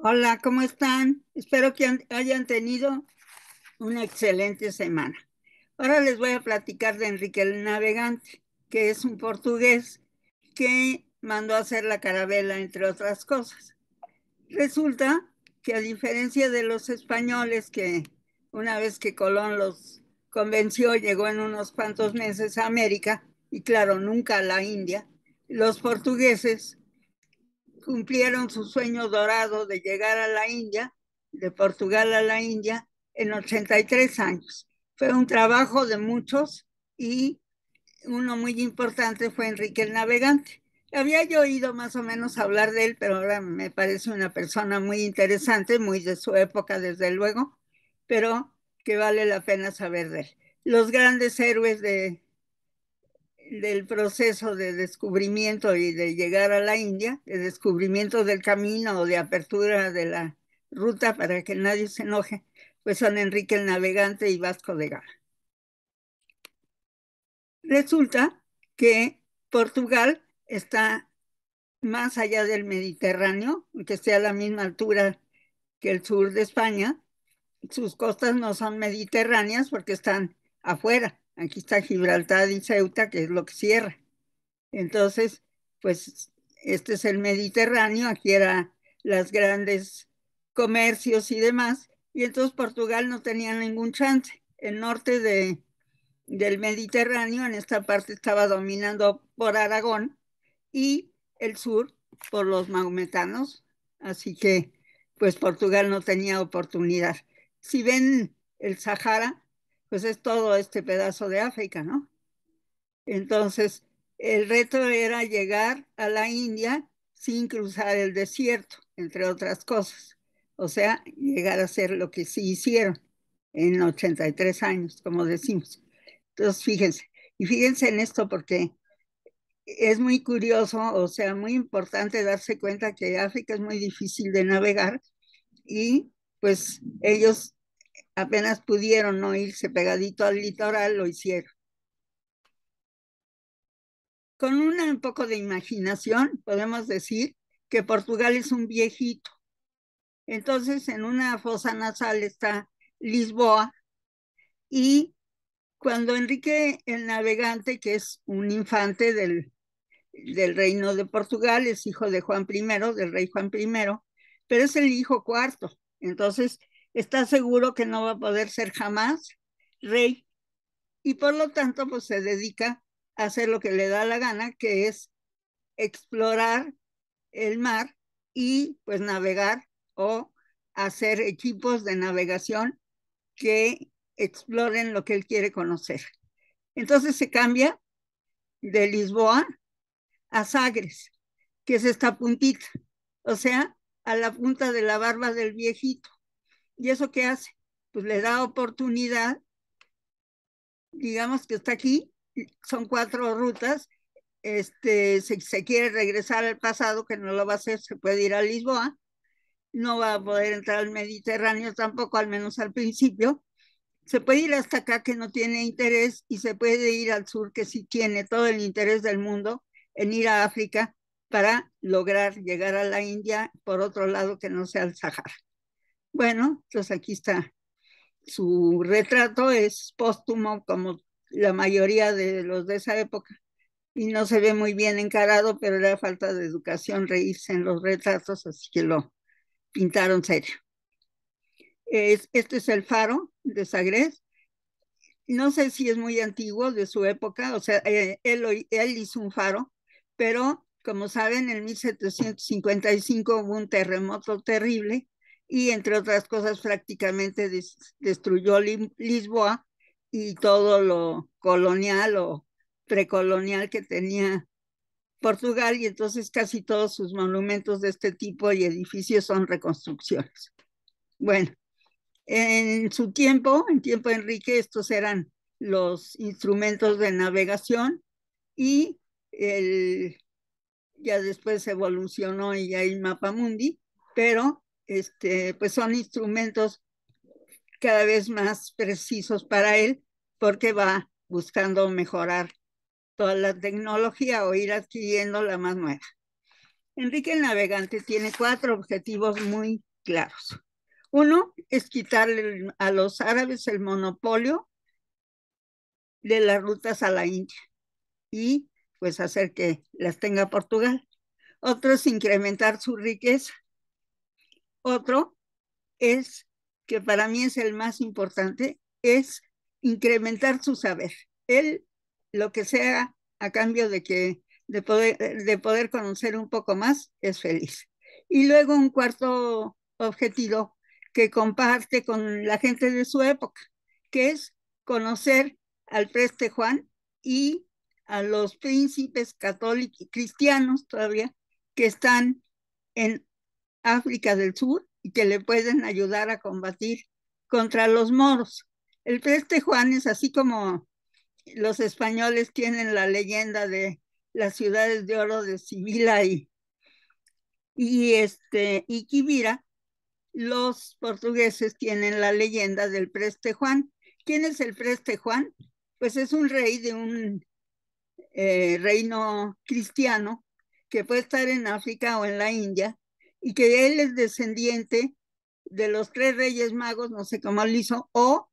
Hola, ¿cómo están? Espero que hayan tenido una excelente semana. Ahora les voy a platicar de Enrique el Navegante, que es un portugués que mandó a hacer la carabela, entre otras cosas. Resulta que a diferencia de los españoles que una vez que Colón los convenció, llegó en unos cuantos meses a América, y claro, nunca a la India, los portugueses cumplieron su sueño dorado de llegar a la India, de Portugal a la India, en 83 años. Fue un trabajo de muchos y uno muy importante fue Enrique el Navegante. Había yo oído más o menos hablar de él, pero ahora me parece una persona muy interesante, muy de su época, desde luego, pero que vale la pena saber de él. Los grandes héroes de del proceso de descubrimiento y de llegar a la India, de descubrimiento del camino o de apertura de la ruta para que nadie se enoje, pues son Enrique el Navegante y Vasco de Gama. Resulta que Portugal está más allá del Mediterráneo, aunque esté a la misma altura que el sur de España. Sus costas no son mediterráneas porque están afuera, Aquí está Gibraltar y Ceuta, que es lo que cierra. Entonces, pues este es el Mediterráneo, aquí eran los grandes comercios y demás, y entonces Portugal no tenía ningún chance. El norte del Mediterráneo, en esta parte estaba dominando por Aragón y el sur por los maometanos, así que pues Portugal no tenía oportunidad. Si ven el Sahara, pues es todo este pedazo de África, ¿no? Entonces, el reto era llegar a la India sin cruzar el desierto, entre otras cosas. O sea, llegar a hacer lo que sí hicieron en 83 años, como decimos. Entonces, fíjense, y fíjense en esto porque es muy curioso, o sea, muy importante darse cuenta que África es muy difícil de navegar y pues ellos apenas pudieron no irse pegadito al litoral, lo hicieron. Con un poco de imaginación, podemos decir que Portugal es un viejito. Entonces, en una fosa nasal está Lisboa y cuando Enrique el Navegante, que es un infante del, del reino de Portugal, es hijo de Juan I, del rey Juan I, pero es el hijo cuarto. Entonces, Está seguro que no va a poder ser jamás rey? Y por lo tanto, pues se dedica a hacer lo que le da la gana, que es explorar el mar y pues navegar o hacer equipos de navegación que exploren lo que él quiere conocer. Entonces se cambia de Lisboa a Sagres, que es esta puntita, o sea, a la punta de la barba del viejito. ¿Y eso qué hace? Pues le da oportunidad, digamos que está aquí, son cuatro rutas, este, si se quiere regresar al pasado, que no lo va a hacer, se puede ir a Lisboa, no va a poder entrar al Mediterráneo tampoco, al menos al principio. Se puede ir hasta acá que no tiene interés y se puede ir al sur que sí tiene todo el interés del mundo en ir a África para lograr llegar a la India por otro lado que no sea el Sahara. Bueno, entonces pues aquí está. Su retrato es póstumo, como la mayoría de los de esa época, y no se ve muy bien encarado, pero era falta de educación reírse en los retratos, así que lo pintaron serio. este es el faro de Sagres. No sé si es muy antiguo de su época, o sea, eh, él hizo un faro, pero como saben, en 1755 hubo un terremoto terrible y entre otras cosas prácticamente destruyó Lisboa y todo lo colonial o precolonial que tenía Portugal y entonces casi todos sus monumentos de este tipo y edificios son reconstrucciones. Bueno, en su tiempo, en tiempo de Enrique, estos eran los instrumentos de navegación y ya después evolucionó y hay mapa mundi, pero este, pues son instrumentos cada vez más precisos para él porque va buscando mejorar toda la tecnología o ir adquiriendo la más nueva. Enrique el Navegante tiene cuatro objetivos muy claros. Uno es quitarle a los árabes el monopolio de las rutas a la India y pues hacer que las tenga Portugal. Otro es incrementar su riqueza otro es, que para mí es el más importante, es incrementar su saber. Él, lo que sea a cambio de que de poder, de poder conocer un poco más, es feliz. Y luego un cuarto objetivo que comparte con la gente de su época, que es conocer al preste Juan y a los príncipes católicos y cristianos todavía que están en África del Sur y que le pueden ayudar a combatir contra los moros. El preste Juan es así como los españoles tienen la leyenda de las ciudades de oro de Sibila y, y, este, y los portugueses tienen la leyenda del preste Juan. ¿Quién es el preste Juan? Pues es un rey de un eh, reino cristiano que puede estar en África o en la India y que él es descendiente de los tres reyes magos, no sé cómo lo hizo, o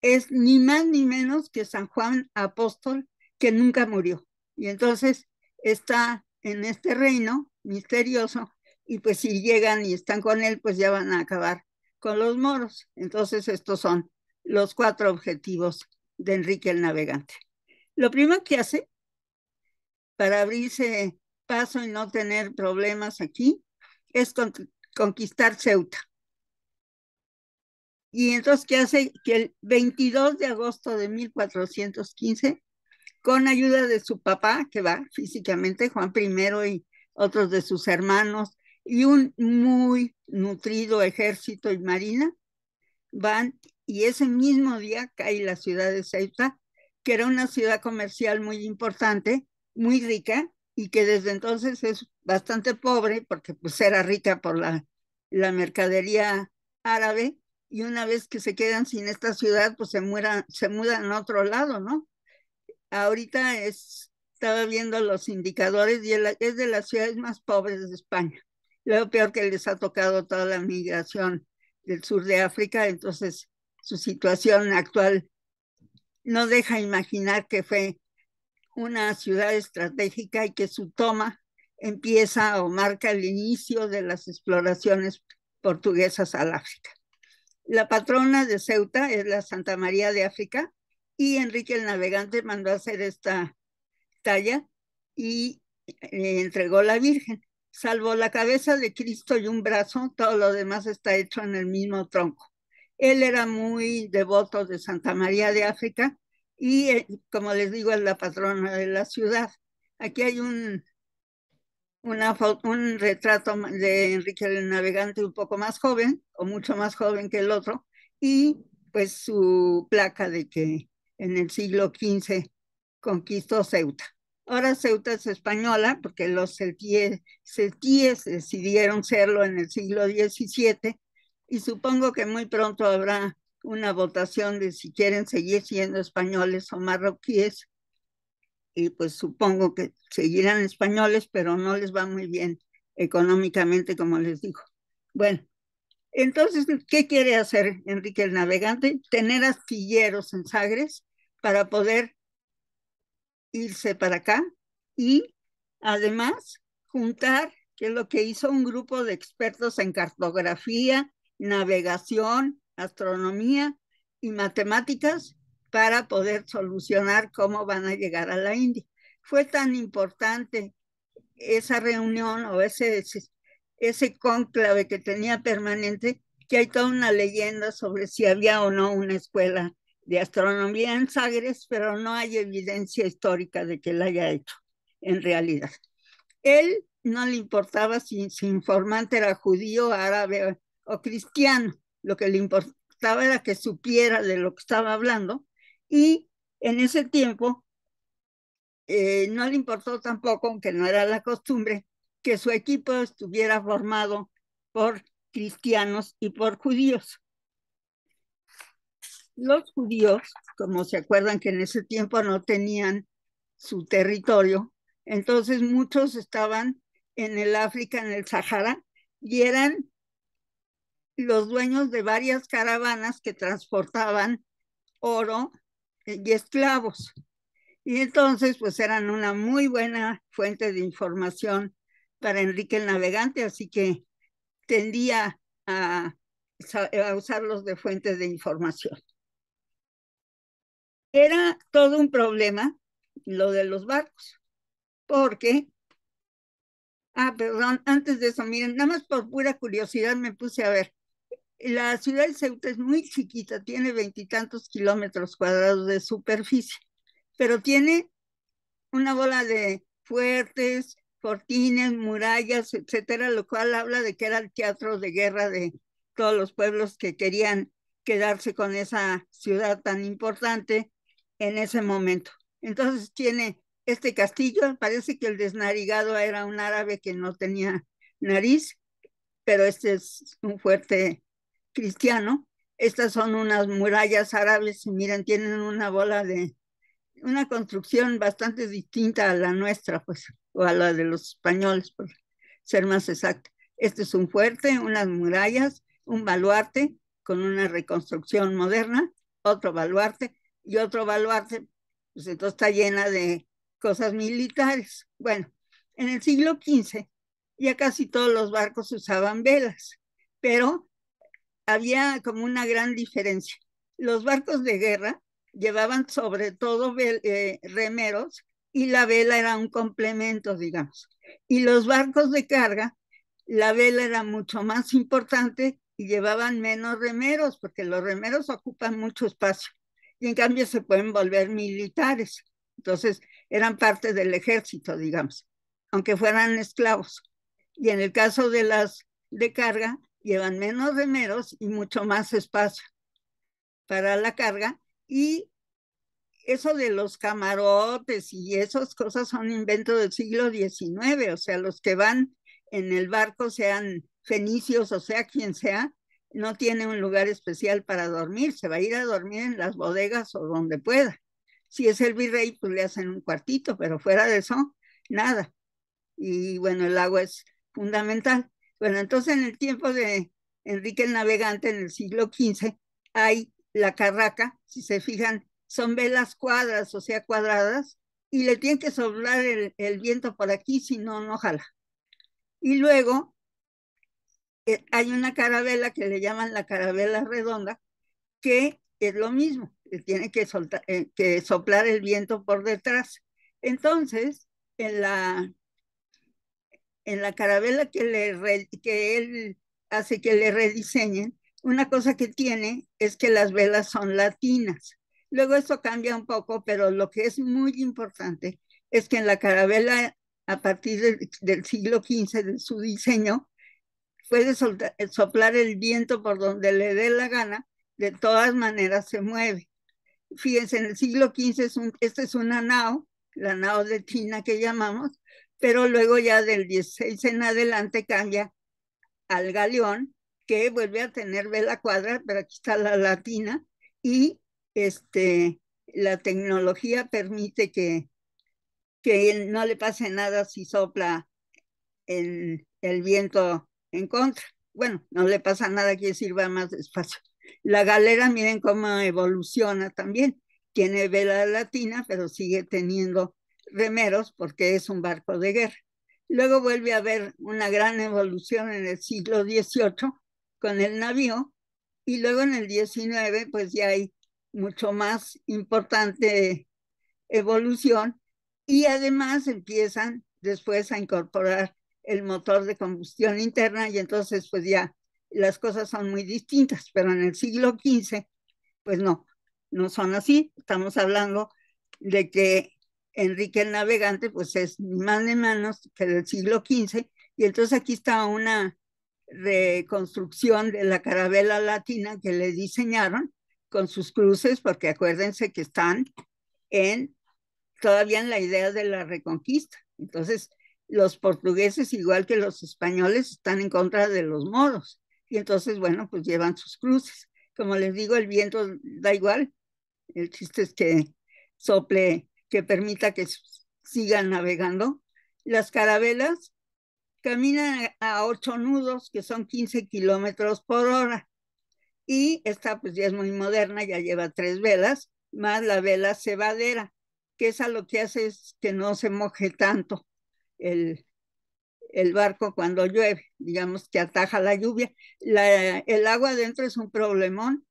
es ni más ni menos que San Juan Apóstol, que nunca murió. Y entonces está en este reino misterioso, y pues si llegan y están con él, pues ya van a acabar con los moros. Entonces estos son los cuatro objetivos de Enrique el Navegante. Lo primero que hace para abrirse y no tener problemas aquí es conquistar Ceuta. Y entonces, ¿qué hace? Que el 22 de agosto de 1415, con ayuda de su papá, que va físicamente, Juan I y otros de sus hermanos, y un muy nutrido ejército y marina, van y ese mismo día cae la ciudad de Ceuta, que era una ciudad comercial muy importante, muy rica, y que desde entonces es bastante pobre porque pues era rica por la, la mercadería árabe y una vez que se quedan sin esta ciudad pues se, muera se mudan a otro lado, ¿no? Ahorita es, estaba viendo los indicadores y es de las ciudades más pobres de España. Lo peor que les ha tocado toda la migración del sur de África, entonces su situación actual no deja imaginar que fue una ciudad estratégica y que su toma empieza o marca el inicio de las exploraciones portuguesas al África. La patrona de Ceuta es la Santa María de África y Enrique el Navegante mandó hacer esta talla y eh, entregó la Virgen. Salvo la cabeza de Cristo y un brazo, todo lo demás está hecho en el mismo tronco. Él era muy devoto de Santa María de África eh, y como les digo es la patrona de la ciudad. Aquí hay un, una, un retrato de Enrique el Navegante un poco más joven o mucho más joven que el otro y pues su placa de que en el siglo XV conquistó Ceuta. Ahora Ceuta es española porque los celtíes, decidieron serlo en el siglo XVII y supongo que muy pronto habrá una votación de si quieren seguir siendo españoles o marroquíes. Y pues supongo que seguirán españoles, pero no les va muy bien económicamente, como les digo. Bueno, entonces, ¿qué quiere hacer Enrique el Navegante? Tener astilleros en Sagres para poder irse para acá y además juntar, que es lo que hizo un grupo de expertos en cartografía, navegación astronomía y matemáticas para poder solucionar cómo van a llegar a la India. Fue tan importante esa reunión o ese, ese, cónclave que tenía permanente que hay toda una leyenda sobre si había o no una escuela de astronomía en Sagres, pero no hay evidencia histórica de que la haya hecho en realidad. Él no le importaba si su informante era judío, árabe o cristiano lo que le importaba era que supiera de lo que estaba hablando y en ese tiempo eh, no le importó tampoco, aunque no era la costumbre, que su equipo estuviera formado por cristianos y por judíos. Los judíos, como se acuerdan que en ese tiempo no tenían su territorio, entonces muchos estaban en el África, en el Sahara, y eran los dueños de varias caravanas que transportaban oro y esclavos. Y entonces, pues eran una muy buena fuente de información para Enrique el Navegante, así que tendía a, usarlos de fuente de información. Era todo un problema lo de los barcos, porque Ah, perdón, antes de eso, miren, nada más por pura curiosidad me puse a ver la ciudad de Ceuta es muy chiquita, tiene veintitantos kilómetros cuadrados de superficie, pero tiene una bola de fuertes, fortines, murallas, etcétera, lo cual habla de que era el teatro de guerra de todos los pueblos que querían quedarse con esa ciudad tan importante en ese momento. Entonces tiene este castillo, parece que el desnarigado era un árabe que no tenía nariz, pero este es un fuerte cristiano, estas son unas murallas árabes, miren, tienen una bola de, una construcción bastante distinta a la nuestra, pues, o a la de los españoles, por ser más exacto. Este es un fuerte, unas murallas, un baluarte con una reconstrucción moderna, otro baluarte y otro baluarte, pues entonces está llena de cosas militares. Bueno, en el siglo XV ya casi todos los barcos usaban velas, pero había como una gran diferencia. Los barcos de guerra llevaban sobre todo eh, remeros y la vela era un complemento, digamos. Y los barcos de carga, la vela era mucho más importante y llevaban menos remeros, porque los remeros ocupan mucho espacio y en cambio se pueden volver militares. Entonces eran parte del ejército, digamos, aunque fueran esclavos. Y en el caso de las de carga, llevan menos remeros y mucho más espacio para la carga y eso de los camarotes y esas cosas son invento del siglo XIX, o sea, los que van en el barco, sean fenicios o sea quien sea, no tiene un lugar especial para dormir, se va a ir a dormir en las bodegas o donde pueda. Si es el virrey, pues le hacen un cuartito, pero fuera de eso, nada. Y bueno, el agua es fundamental. Bueno, entonces en el tiempo de Enrique el Navegante, en el siglo XV, hay la carraca, si se fijan, son velas cuadras, o sea, cuadradas, y le tienen que soplar el, viento por aquí, si no, no jala. Y luego eh, hay una carabela que le llaman la carabela redonda, que es lo mismo, le tiene que eh, soplar el viento por detrás. Entonces, en la en la carabela que, le, que él hace que le rediseñen, una cosa que tiene es que las velas son latinas. Luego esto cambia un poco, pero lo que es muy importante es que en la carabela, a partir del siglo XV de su diseño, puede eh, soplar el viento por donde le dé la gana, de todas maneras se mueve. Fíjense, en el siglo XV es un, es una nao, la nao de China que llamamos, pero luego ya del 16 en adelante cambia al Galeón, que vuelve a tener vela cuadra, pero aquí está la latina, y este, la tecnología permite que, que no le pase nada si sopla el, el viento en contra. Bueno, no le pasa nada, que sirva más despacio. La galera, miren cómo evoluciona también. Tiene vela latina, pero sigue teniendo remeros porque es un barco de guerra. Luego vuelve a haber una gran evolución en el siglo XVIII con el navío y luego en el XIX pues ya hay mucho más importante evolución y además empiezan después a incorporar el motor de combustión interna y entonces pues ya las cosas son muy distintas, pero en el siglo XV pues no, no son así. Estamos hablando de que Enrique el Navegante, pues es más de manos que del siglo XV, y entonces aquí está una reconstrucción de la carabela latina que le diseñaron con sus cruces, porque acuérdense que están en todavía en la idea de la reconquista. Entonces, los portugueses, igual que los españoles, están en contra de los moros. Y entonces, bueno, pues llevan sus cruces. Como les digo, el viento da igual. El chiste es que sople que permita que sigan navegando. Las carabelas caminan a ocho nudos, que son 15 kilómetros por hora. Y esta pues ya es muy moderna, ya lleva tres velas, más la vela cebadera, que esa lo que hace es que no se moje tanto el, barco cuando llueve, digamos que ataja la lluvia. el agua adentro es un problemón,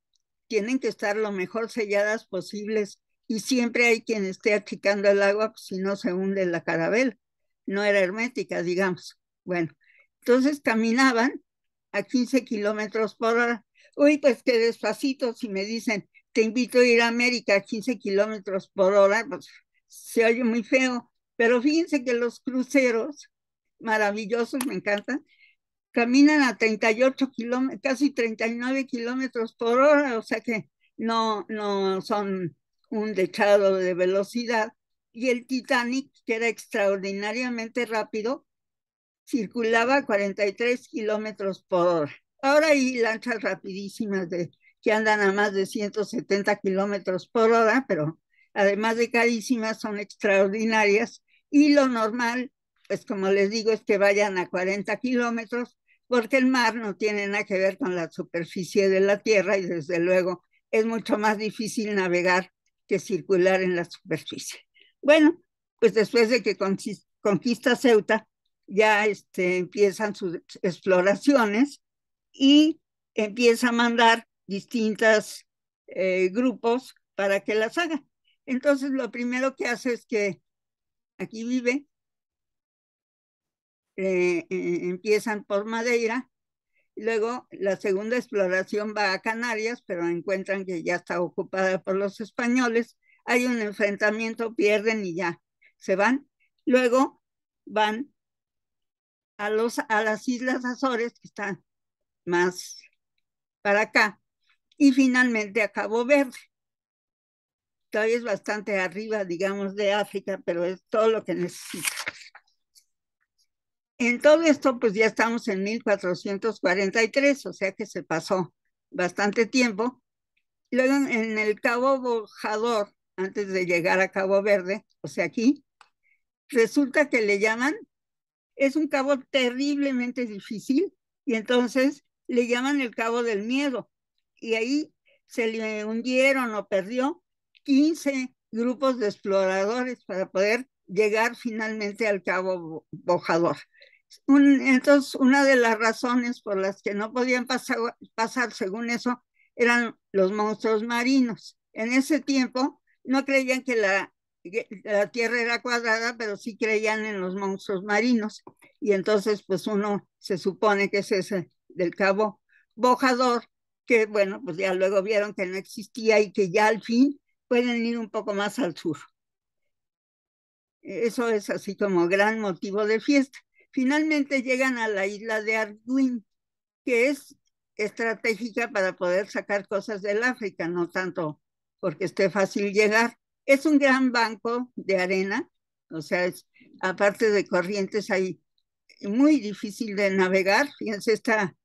tienen que estar lo mejor selladas posibles y siempre hay quien esté achicando el agua pues, si no se hunde la carabela. No era hermética, digamos. Bueno, entonces caminaban a 15 kilómetros por hora. Uy, pues qué despacito, si me dicen, te invito a ir a América a 15 kilómetros por hora, pues se oye muy feo. Pero fíjense que los cruceros, maravillosos, me encantan, caminan a 38 kilómetros, casi 39 kilómetros por hora, o sea que no, no son un dechado de velocidad, y el Titanic, que era extraordinariamente rápido, circulaba a 43 kilómetros por hora. Ahora hay lanchas rapidísimas de, que andan a más de 170 kilómetros por hora, pero además de carísimas, son extraordinarias. Y lo normal, pues como les digo, es que vayan a 40 kilómetros, porque el mar no tiene nada que ver con la superficie de la Tierra y desde luego es mucho más difícil navegar que circular en la superficie. Bueno, pues después de que conquista Ceuta, ya este, empiezan sus exploraciones y empieza a mandar distintos eh, grupos para que las hagan. Entonces, lo primero que hace es que aquí vive, eh, eh, empiezan por Madeira, Luego, la segunda exploración va a Canarias, pero encuentran que ya está ocupada por los españoles. Hay un enfrentamiento, pierden y ya se van. Luego van a, los, a las Islas Azores, que están más para acá. Y finalmente a Cabo Verde. Todavía es bastante arriba, digamos, de África, pero es todo lo que necesita. En todo esto, pues ya estamos en 1443, o sea que se pasó bastante tiempo. Luego en el Cabo Bojador, antes de llegar a Cabo Verde, o sea aquí, resulta que le llaman, es un cabo terriblemente difícil y entonces le llaman el Cabo del Miedo. Y ahí se le hundieron o perdió 15 grupos de exploradores para poder llegar finalmente al Cabo Bojador entonces, una de las razones por las que no podían pasar, pasar, según eso, eran los monstruos marinos. En ese tiempo no creían que la, la Tierra era cuadrada, pero sí creían en los monstruos marinos. Y entonces, pues uno se supone que es ese del cabo Bojador, que bueno, pues ya luego vieron que no existía y que ya al fin pueden ir un poco más al sur. Eso es así como gran motivo de fiesta. Finalmente llegan a la isla de Arduin, que es estratégica para poder sacar cosas del África, no tanto porque esté fácil llegar. Es un gran banco de arena, o sea, aparte de corrientes hay muy difícil de navegar. Fíjense, esta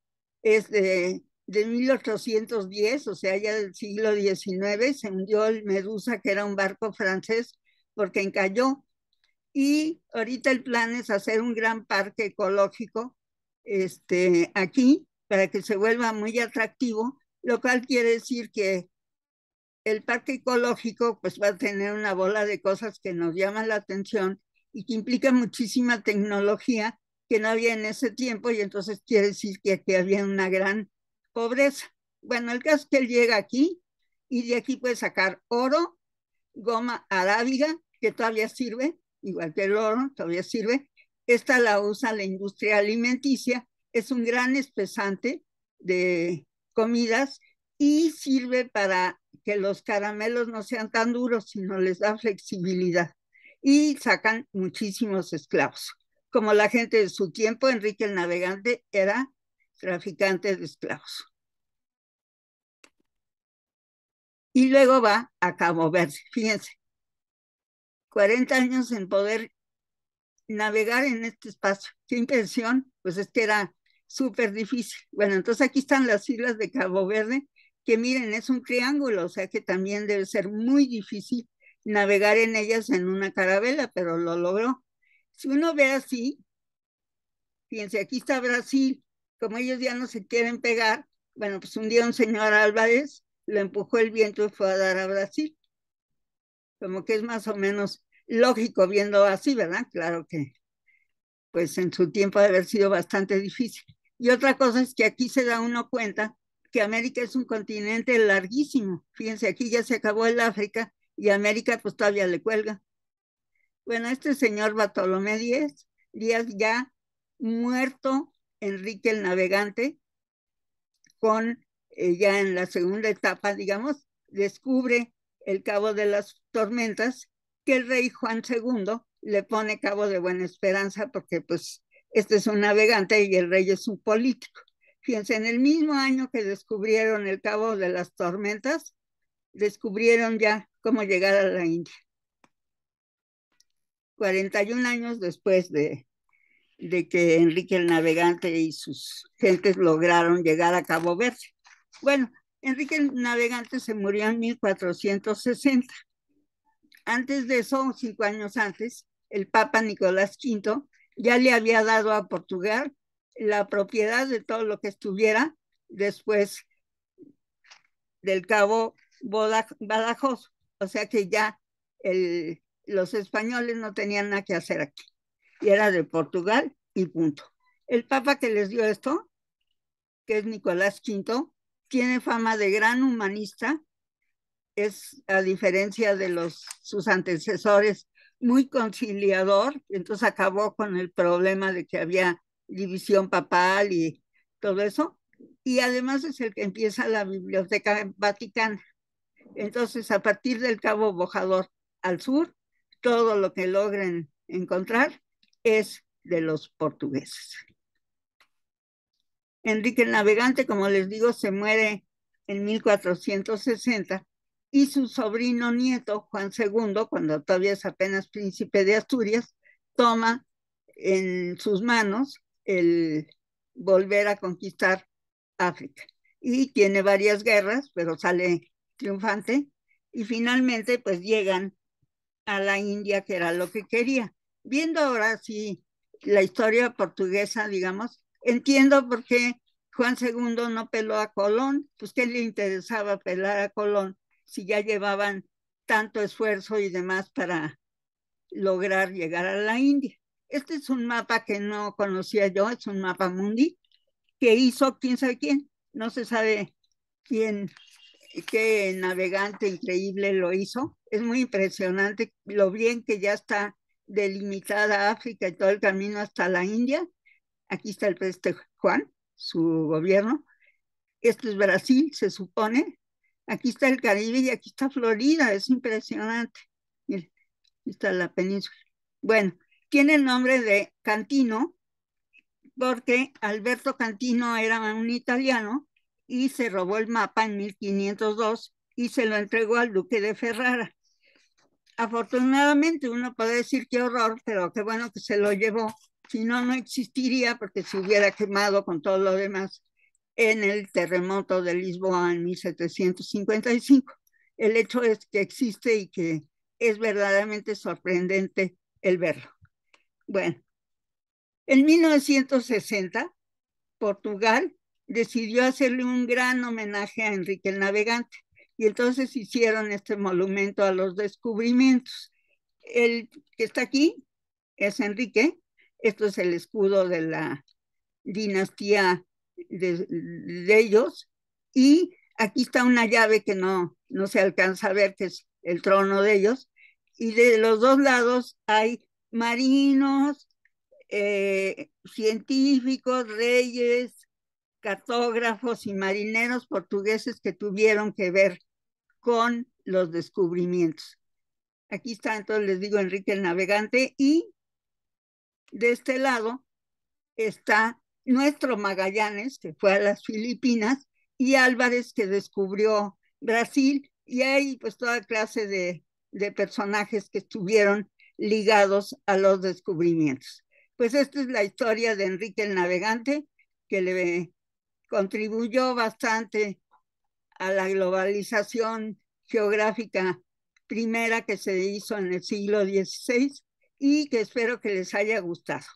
es de, de 1810, o sea, ya del siglo XIX, se hundió el Medusa, que era un barco francés, porque encalló y ahorita el plan es hacer un gran parque ecológico este, aquí para que se vuelva muy atractivo, lo cual quiere decir que el parque ecológico pues va a tener una bola de cosas que nos llaman la atención y que implica muchísima tecnología que no había en ese tiempo y entonces quiere decir que aquí había una gran pobreza. Bueno, el caso que él llega aquí y de aquí puede sacar oro, goma arábiga, que todavía sirve, igual que el oro, todavía sirve. Esta la usa la industria alimenticia, es un gran espesante de comidas y sirve para que los caramelos no sean tan duros, sino les da flexibilidad. Y sacan muchísimos esclavos. Como la gente de su tiempo, Enrique el Navegante era traficante de esclavos. Y luego va a Cabo Verde. Fíjense, 40 años en poder navegar en este espacio. Qué impresión, pues es que era súper difícil. Bueno, entonces aquí están las islas de Cabo Verde, que miren, es un triángulo, o sea que también debe ser muy difícil navegar en ellas en una carabela, pero lo logró. Si uno ve así, fíjense, aquí está Brasil, como ellos ya no se quieren pegar, bueno, pues un día un señor Álvarez lo empujó el viento y fue a dar a Brasil. Como que es más o menos lógico viendo así, ¿verdad? Claro que pues en su tiempo debe haber sido bastante difícil. Y otra cosa es que aquí se da uno cuenta que América es un continente larguísimo. Fíjense, aquí ya se acabó el África y América pues todavía le cuelga. Bueno, este señor Bartolomé Díaz, ya muerto Enrique el Navegante, con eh, ya en la segunda etapa, digamos, descubre el Cabo de las Tormentas que el rey Juan II le pone Cabo de Buena Esperanza porque pues este es un navegante y el rey es un político. Fíjense, en el mismo año que descubrieron el Cabo de las Tormentas, descubrieron ya cómo llegar a la India. 41 años después de, de que Enrique el Navegante y sus gentes lograron llegar a Cabo Verde. Bueno, Enrique el Navegante se murió en 1460 antes de eso, cinco años antes, el Papa Nicolás V ya le había dado a Portugal la propiedad de todo lo que estuviera después del cabo Badajoz. O sea que ya los españoles no tenían nada que hacer aquí. Y era de Portugal y punto. El papa que les dio esto, que es Nicolás V, tiene fama de gran humanista es, a diferencia de los, sus antecesores, muy conciliador, entonces acabó con el problema de que había división papal y todo eso, y además es el que empieza la Biblioteca Vaticana. Entonces, a partir del Cabo Bojador al sur, todo lo que logren encontrar es de los portugueses. Enrique el Navegante, como les digo, se muere en 1460 y su sobrino nieto, Juan II, cuando todavía es apenas príncipe de Asturias, toma en sus manos el volver a conquistar África. Y tiene varias guerras, pero sale triunfante. Y finalmente, pues llegan a la India, que era lo que quería. Viendo ahora sí la historia portuguesa, digamos, entiendo por qué Juan II no peló a Colón, pues qué le interesaba pelar a Colón si ya llevaban tanto esfuerzo y demás para lograr llegar a la India. Este es un mapa que no conocía yo, es un mapa mundi que hizo quién sabe quién, no se sabe quién, qué navegante increíble lo hizo. Es muy impresionante lo bien que ya está delimitada África y todo el camino hasta la India. Aquí está el presidente Juan, su gobierno. Esto es Brasil, se supone, Aquí está el Caribe y aquí está Florida, es impresionante. aquí está la península. Bueno, tiene el nombre de Cantino porque Alberto Cantino era un italiano y se robó el mapa en 1502 y se lo entregó al duque de Ferrara. Afortunadamente uno puede decir qué horror, pero qué bueno que se lo llevó. Si no, no existiría porque se hubiera quemado con todo lo demás en el terremoto de Lisboa en 1755. El hecho es que existe y que es verdaderamente sorprendente el verlo. Bueno, en 1960, Portugal decidió hacerle un gran homenaje a Enrique el Navegante y entonces hicieron este monumento a los descubrimientos. El que está aquí es Enrique, esto es el escudo de la dinastía de, ellos. Y aquí está una llave que no, no se alcanza a ver, que es el trono de ellos. Y de los dos lados hay marinos, eh, científicos, reyes, cartógrafos y marineros portugueses que tuvieron que ver con los descubrimientos. Aquí está, entonces les digo, Enrique el Navegante y de este lado está nuestro Magallanes que fue a las Filipinas y Álvarez que descubrió Brasil y hay pues toda clase de, de personajes que estuvieron ligados a los descubrimientos. Pues esta es la historia de Enrique el Navegante, que le contribuyó bastante a la globalización geográfica primera que se hizo en el siglo XVI y que espero que les haya gustado.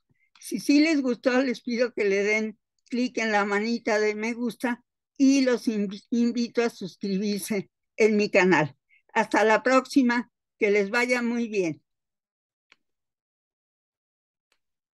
Si sí les gustó, les pido que le den clic en la manita de me gusta y los invito a suscribirse en mi canal. Hasta la próxima, que les vaya muy bien.